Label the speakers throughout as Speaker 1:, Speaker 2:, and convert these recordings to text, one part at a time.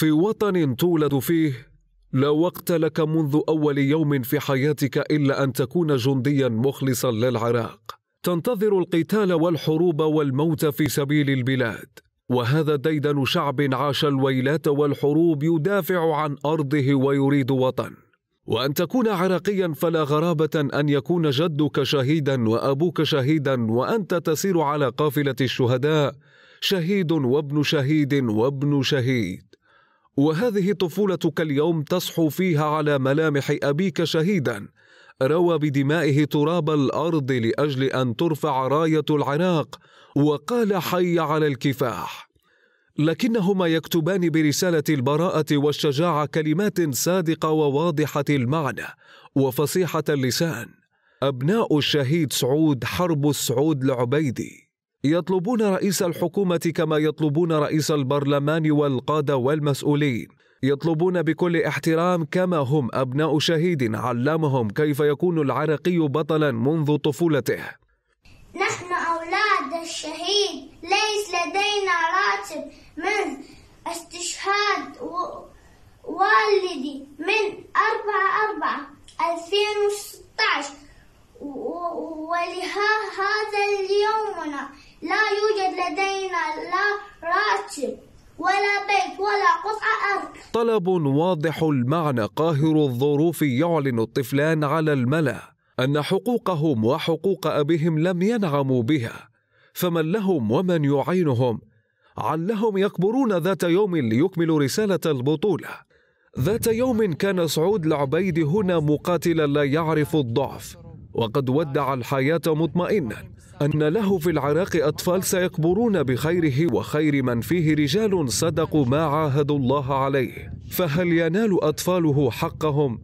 Speaker 1: في وطن تولد فيه لا وقت لك منذ اول يوم في حياتك الا ان تكون جنديا مخلصا للعراق تنتظر القتال والحروب والموت في سبيل البلاد وهذا ديدن شعب عاش الويلات والحروب يدافع عن ارضه ويريد وطن وان تكون عراقيا فلا غرابه ان يكون جدك شهيدا وابوك شهيدا وانت تسير على قافله الشهداء شهيد وابن شهيد وابن شهيد وهذه طفولتك اليوم تصحو فيها على ملامح أبيك شهيدا روى بدمائه تراب الأرض لأجل أن ترفع راية العراق وقال حي على الكفاح لكنهما يكتبان برسالة البراءة والشجاعة كلمات صادقة وواضحة المعنى وفصيحة اللسان أبناء الشهيد سعود حرب السعود العبيدي يطلبون رئيس الحكومة كما يطلبون رئيس البرلمان والقادة والمسؤولين يطلبون بكل احترام كما هم أبناء شهيد علمهم كيف يكون العراقي بطلا منذ طفولته
Speaker 2: نحن أولاد الشهيد ليس لدينا راتب من استشهاد والدي من أربعة أربعة 2016 ولهذا اليومنا لا يوجد لدينا لا راتب ولا بيت ولا قطعة أرض
Speaker 1: طلب واضح المعنى قاهر الظروف يعلن الطفلان على الملأ أن حقوقهم وحقوق أبيهم لم ينعموا بها فمن لهم ومن يعينهم علهم يكبرون ذات يوم ليكملوا رسالة البطولة ذات يوم كان سعود العبيد هنا مقاتلا لا يعرف الضعف وقد ودع الحياة مطمئنا أن له في العراق أطفال سيكبرون بخيره وخير من فيه رجال صدقوا ما عاهدوا الله عليه فهل ينال أطفاله حقهم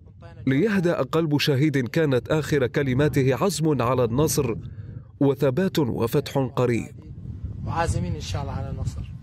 Speaker 1: ليهدأ قلب شهيد كانت آخر كلماته عزم على النصر وثبات وفتح قريب
Speaker 2: وعازمين إن شاء الله على النصر